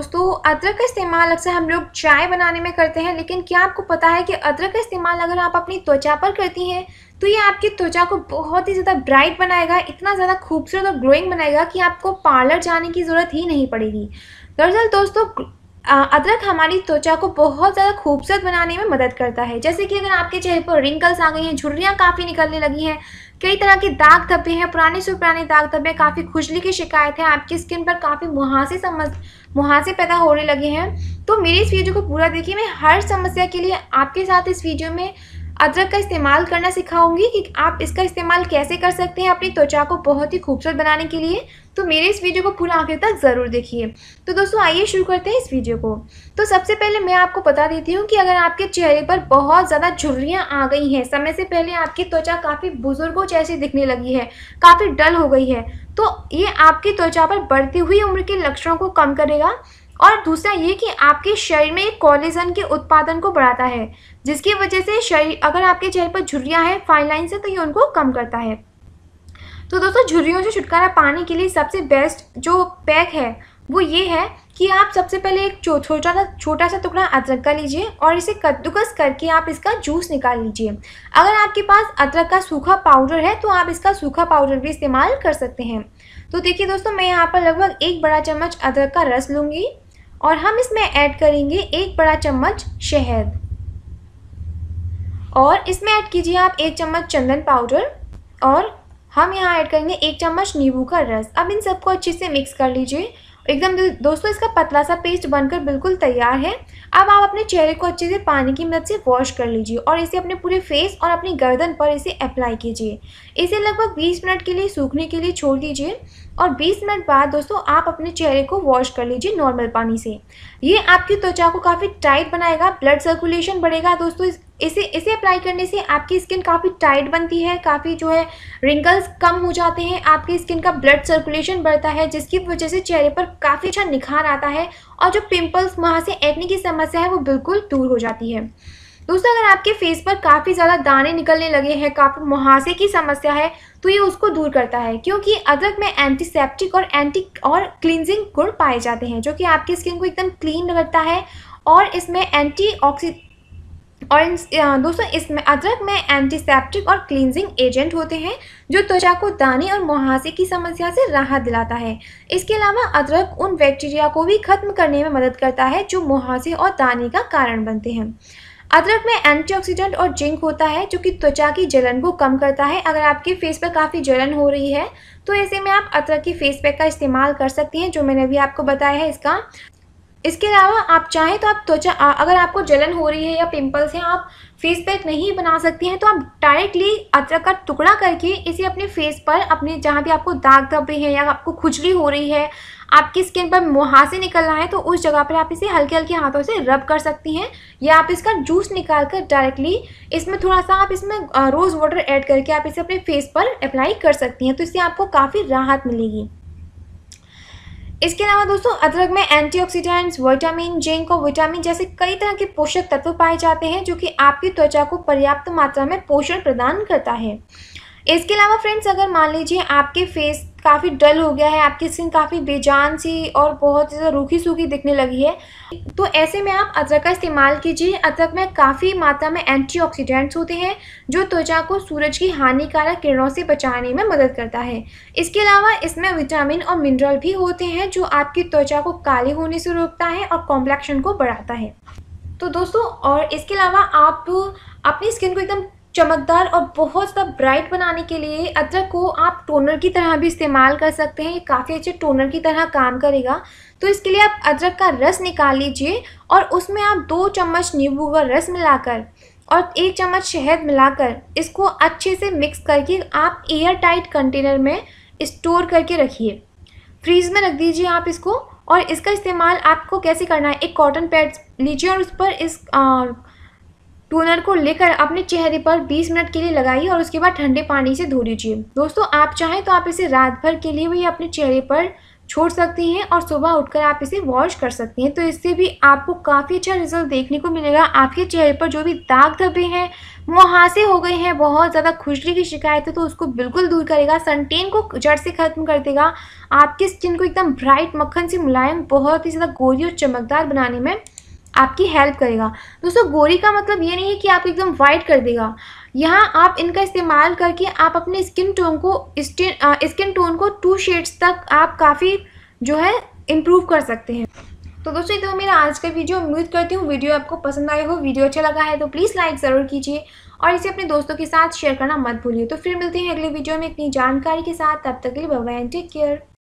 दोस्तों अदरक का इस्तेमाल अक्सर हम लोग चाय बनाने में करते हैं लेकिन क्या आपको पता है कि अदरक का इस्तेमाल अगर आप अपनी त्वचा पर करती हैं तो ये आपकी त्वचा को बहुत ही ज़्यादा ब्राइट बनाएगा इतना ज़्यादा खूबसूरत और ग्लोइंग बनाएगा कि आपको पार्लर जाने की ज़रूरत ही नहीं पड़ेगी दरअसल दोस्तों अदरक हमारी त्वचा को बहुत ज़्यादा खूबसूरत बनाने में मदद करता है जैसे कि अगर आपके चेहरे पर रिंकल्स आ गई हैं झुर्रियाँ काफ़ी निकलने लगी हैं कई तरह के दाग धब्बे हैं पुराने से पुराने दाग धब्बे काफ़ी खुजली की शिकायत है आपकी स्किन पर काफ़ी मुहासे समझ मुहासे पैदा होने लगे हैं तो मेरी इस वीडियो को पूरा देखिए मैं हर समस्या के लिए आपके साथ इस वीडियो में अदरक का इस्तेमाल करना सिखाऊंगी कि आप इसका इस्तेमाल कैसे कर सकते हैं अपनी त्वचा को बहुत ही खूबसूरत बनाने के लिए तो मेरे इस वीडियो को पूरा आखिर तक ज़रूर देखिए तो दोस्तों आइए शुरू करते हैं इस वीडियो को तो सबसे पहले मैं आपको बता देती हूँ कि अगर आपके चेहरे पर बहुत ज़्यादा झुर्रियाँ आ गई हैं समय से पहले आपकी त्वचा काफ़ी बुजुर्गों जैसी दिखने लगी है काफ़ी डल हो गई है तो ये आपकी त्वचा पर बढ़ती हुई उम्र के लक्षणों को कम करेगा और दूसरा ये कि आपके शरीर में कॉलेजन के उत्पादन को बढ़ाता है जिसकी वजह से शरीर अगर आपके चेहरे पर झुर्रियाँ हैं फाइन लाइन से तो ये उनको कम करता है तो दोस्तों झुर्रियों से छुटकारा पाने के लिए सबसे बेस्ट जो पैक है वो ये है कि आप सबसे पहले एक छोटा सा छोटा सा टुकड़ा अदरक का लीजिए और इसे कद्दूकस करके आप इसका जूस निकाल लीजिए अगर आपके पास अदरक का सूखा पाउडर है तो आप इसका सूखा पाउडर भी इस्तेमाल कर सकते हैं तो देखिए दोस्तों मैं यहाँ पर लगभग एक बड़ा चम्मच अदरक का रस लूँगी और हम इसमें ऐड करेंगे एक बड़ा चम्मच शहद और इसमें ऐड कीजिए आप एक चम्मच चंदन पाउडर और हम यहाँ ऐड करेंगे एक चम्मच नींबू का रस अब इन सबको अच्छे से मिक्स कर लीजिए एकदम दोस्तों इसका पतला सा पेस्ट बनकर बिल्कुल तैयार है अब आप अपने चेहरे को अच्छे से पानी की मदद से वॉश कर लीजिए और इसे अपने पूरे फेस और अपनी गर्दन पर इसे अप्लाई कीजिए इसे लगभग 20 मिनट के लिए सूखने के लिए छोड़ दीजिए और 20 मिनट बाद दोस्तों आप अपने चेहरे को वॉश कर लीजिए नॉर्मल पानी से ये आपकी त्वचा को काफ़ी टाइट बनाएगा ब्लड सर्कुलेशन बढ़ेगा दोस्तों इसे इसे अप्लाई करने से आपकी स्किन काफ़ी टाइट बनती है काफ़ी जो है रिंकल्स कम हो जाते हैं आपकी स्किन का ब्लड सर्कुलेशन बढ़ता है जिसकी वजह से चेहरे पर काफ़ी अच्छा निखार आता है और जो पिम्पल्स वहाँ से एक्ने की समस्या है वो बिल्कुल दूर हो जाती है दोस्तों अगर आपके फेस पर काफ़ी ज़्यादा दाने निकलने लगे हैं काफ़ी मुहासे की समस्या है तो ये उसको दूर करता है क्योंकि अदरक में एंटीसेप्टिक और एंटी और क्लिनजिंग गुण पाए जाते हैं जो कि आपकी स्किन को एकदम क्लीन रखता है और इसमें एंटी ऑक्सी और दोस्तों इसमें अदरक में एंटीसेप्टिक और क्लींजिंग एजेंट होते हैं जो त्वचा को दाने और मुहासे की समस्या से राहत दिलाता है इसके अलावा अदरक उन बैक्टीरिया को भी खत्म करने में मदद करता है जो मुहासे और दाने का कारण बनते हैं अदरक में एंटीऑक्सीडेंट और जिंक होता है जो कि त्वचा की जलन को कम करता है अगर आपके फेस पर काफ़ी जलन हो रही है तो ऐसे में आप अदरक की फेस पैक का इस्तेमाल कर सकती हैं जो मैंने अभी आपको बताया है इसका इसके अलावा आप चाहें तो आप त्वचा अगर आपको जलन हो रही है या पिंपल्स हैं आप फेस पैक नहीं बना सकती हैं तो आप डायरेक्टली अदरक का टुकड़ा करके इसे अपने फेस पर अपने जहाँ भी आपको दाग धब्बे हैं या आपको खुजली हो रही है आपकी स्किन पर मुहासे निकल रहा है तो उस जगह पर आप इसे हल्के हल्के हाथों से रब कर सकती हैं या आप इसका जूस निकाल कर डायरेक्टली इसमें थोड़ा सा आप इसमें रोज़ वाटर ऐड करके आप इसे अपने फेस पर अप्लाई कर सकती हैं तो इससे आपको काफ़ी राहत मिलेगी इसके अलावा दोस्तों अदरक में एंटीऑक्सीडेंट्स, विटामिन जिंक और विटामिन जैसे कई तरह के पोषक तत्व पाए जाते हैं जो कि आपकी त्वचा को पर्याप्त मात्रा में पोषण प्रदान करता है इसके अलावा फ्रेंड्स अगर मान लीजिए आपके फेस काफ़ी डल हो गया है आपकी स्किन काफ़ी बेजान सी और बहुत ज़्यादा रूखी सूखी दिखने लगी है तो ऐसे में आप अदरक का इस्तेमाल कीजिए अदरक में काफ़ी मात्रा में एंटीऑक्सीडेंट्स होते हैं जो त्वचा को सूरज की हानिकारक किरणों से बचाने में मदद करता है इसके अलावा इसमें विटामिन और मिनरल भी होते हैं जो आपकी त्वचा को काली होने से रोकता है और कॉम्प्लेक्शन को बढ़ाता है तो दोस्तों और इसके अलावा आप अपनी स्किन को एकदम चमकदार और बहुत ज़्यादा ब्राइट बनाने के लिए अदरक को आप टोनर की तरह भी इस्तेमाल कर सकते हैं ये काफ़ी अच्छे टोनर की तरह काम करेगा तो इसके लिए आप अदरक का रस निकाल लीजिए और उसमें आप दो चम्मच नींबू का रस मिलाकर और एक चम्मच शहद मिलाकर इसको अच्छे से मिक्स करके आप एयर टाइट कंटेनर में स्टोर करके रखिए फ्रीज में रख दीजिए आप इसको और इसका इस्तेमाल आपको कैसे करना है एक कॉटन पैड लीजिए और उस पर इस आ, टोनर को लेकर अपने चेहरे पर 20 मिनट के लिए लगाइए और उसके बाद ठंडे पानी से धो लीजिए दोस्तों आप चाहें तो आप इसे रात भर के लिए भी अपने चेहरे पर छोड़ सकती हैं और सुबह उठकर आप इसे वॉश कर सकती हैं तो इससे भी आपको काफ़ी अच्छा रिजल्ट देखने को मिलेगा आपके चेहरे पर जो भी दाग धब्बे हैं वो हासे हो गए हैं बहुत ज़्यादा खुजली की शिकायत है तो उसको बिल्कुल दूर करेगा सनटेन को जड़ से ख़त्म कर देगा आपकी स्किन को एकदम ब्राइट मक्खन से मुलायम बहुत ही ज़्यादा गोरी और चमकदार बनाने में आपकी हेल्प करेगा दोस्तों गोरी का मतलब ये नहीं है कि आप एकदम वाइट कर देगा यहाँ आप इनका इस्तेमाल करके आप अपने स्किन टोन को स्किन टोन को टू शेड्स तक आप काफ़ी जो है इम्प्रूव कर सकते हैं तो दोस्तों ये तो मेरा आज का वीडियो उम्मीद करती हूँ वीडियो आपको पसंद आया हो वीडियो अच्छा लगा है तो प्लीज़ लाइक ज़रूर कीजिए और इसे अपने दोस्तों के साथ शेयर करना मत भूलिए तो फिर मिलते हैं अगले वीडियो में इतनी जानकारी के साथ तब तक के लिए बाय एंड टेक केयर